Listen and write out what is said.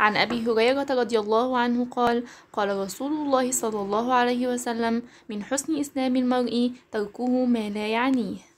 عن أبي هريرة رضي الله عنه قال قال رسول الله صلى الله عليه وسلم من حسن إسلام المرء تركه ما لا يعنيه